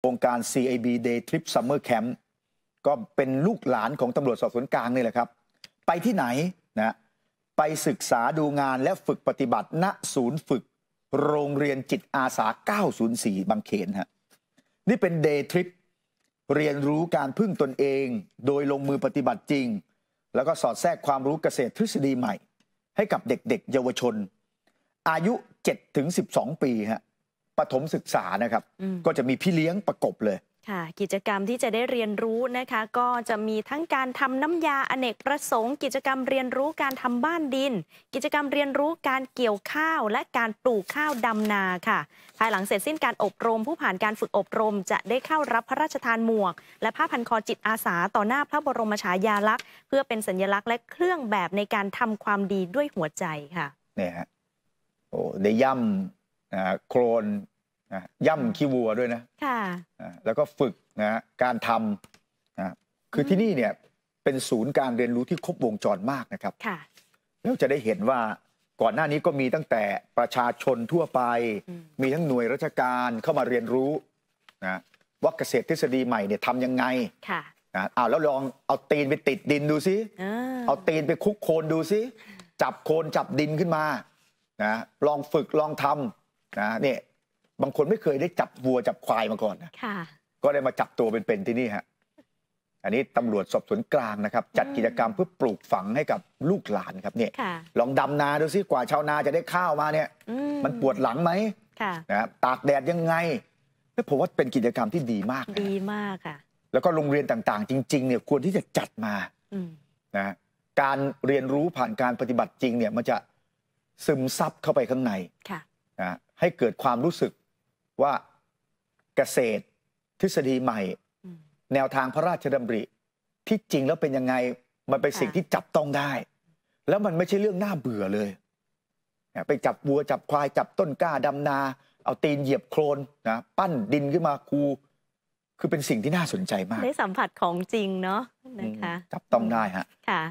โครงการ CIB Day Trip Summer Camp ก็เป็นลูกหลานของตำรวจสอบสวนกลางนี่แหละครับ ไปที่ไหนนะไปศึกษาดูงานและฝึกปฏิบัติณศูนย์ฝึกโรงเรียนจิตอาสา 904 บางเขนฮะนี่เป็นเดย์ทริปเรียนรู้การพึ่งตนเอง โดยลงมือปฏิบัติจริง แล้วก็สอดแทรกความรู้เกษตรทฤษฎีใหม่ ให้กับเด็กๆ เยาวชน อายุ7-12ถึงปีฮะปฐมศึกษานะครับ ก็จะมีพี่เลี้ยงประกบเลย ค่ะ กิจกรรมที่จะได้เรียนรู้นะคะ ก็จะมีทั้งการทำน้ำยาอเนกประสงค์กิจกรรมเรียนรู้การทำบ้านดิน กิจกรรมเรียนรู้การเกี่ยวข้าว และการปลูกข้าวดำนาค่ะ ภายหลังเสร็จสิ้นการอบรม ผู้ผ่านการฝึกอบรม จะได้เข้ารับพระราชทานหมวก และผ้าพันคอจิตอาสาต่อหน้าพระบรมฉายาลักษณ์ เพื่อเป็นสัญลักษณ์และเครื่องแบบในการทำความดีด้วยหัวใจค่ะเนี่ยฮะโอ้ได้ย่ำโครนย่ำขี้วัวด้วยนะแล้วก็ฝึกนะการทำนะคือที่นี่เนี่ยเป็นศูนย์การเรียนรู้ที่ครบวงจรมากนะครับแล้วจะได้เห็นว่าก่อนหน้านี้ก็มีตั้งแต่ประชาชนทั่วไป มีทั้งหน่วยราชการเข้ามาเรียนรู้นะว่าเกษตรทฤษฎีใหม่เนี่ยทำยังไงนะอ้าวแล้วลองเอาตีนไปติดดินดูซิเอาตีนไปคุกโคลนดูซิจับโคลนจับดินขึ้นมานะลองฝึกลองทนะเนี่ยบางคนไม่เคยได้จับวัวจับควายมาก่อนนะก็ได้มาจับตัวเป็นๆที่นี่ฮะอันนี้ตำรวจสอบสวนกลางนะครับ จัดกิจกรรมเพื่อปลูกฝังให้กับลูกหลานครับเนี่ย ลองดำนาดูซิกว่าชาวนาจะได้ข้าวมาเนี่ย มันปวดหลังไหมนะตากแดดยังไงผมว่าเป็นกิจกรรมที่ดีมากดีมากค่ะแล้วก็โรงเรียนต่างๆ จริง ๆ เนี่ยควรที่จะจัดมานะการเรียนรู้ผ่านการปฏิบัติจริงเนี่ยมันจะซึมซับเข้าไปข้างในนะให้เกิดความรู้สึกว่าเกษตรทฤษฎีใหม่ แนวทางพระราชดำริ ที่จริงแล้วเป็นยังไงมันเป็นสิ่งที่จับต้องได้ แล้วมันไม่ใช่เรื่องน่าเบื่อเลยไปจับวัวจับควายจับต้นกล้าดำนา เอาตีนเหยียบโครนนะปั้นดินขึ้นมาคูคือเป็นสิ่งที่น่าสนใจมากได้สัมผัสของจริงเนาะนะคะจับต้องได้ฮะค่ะ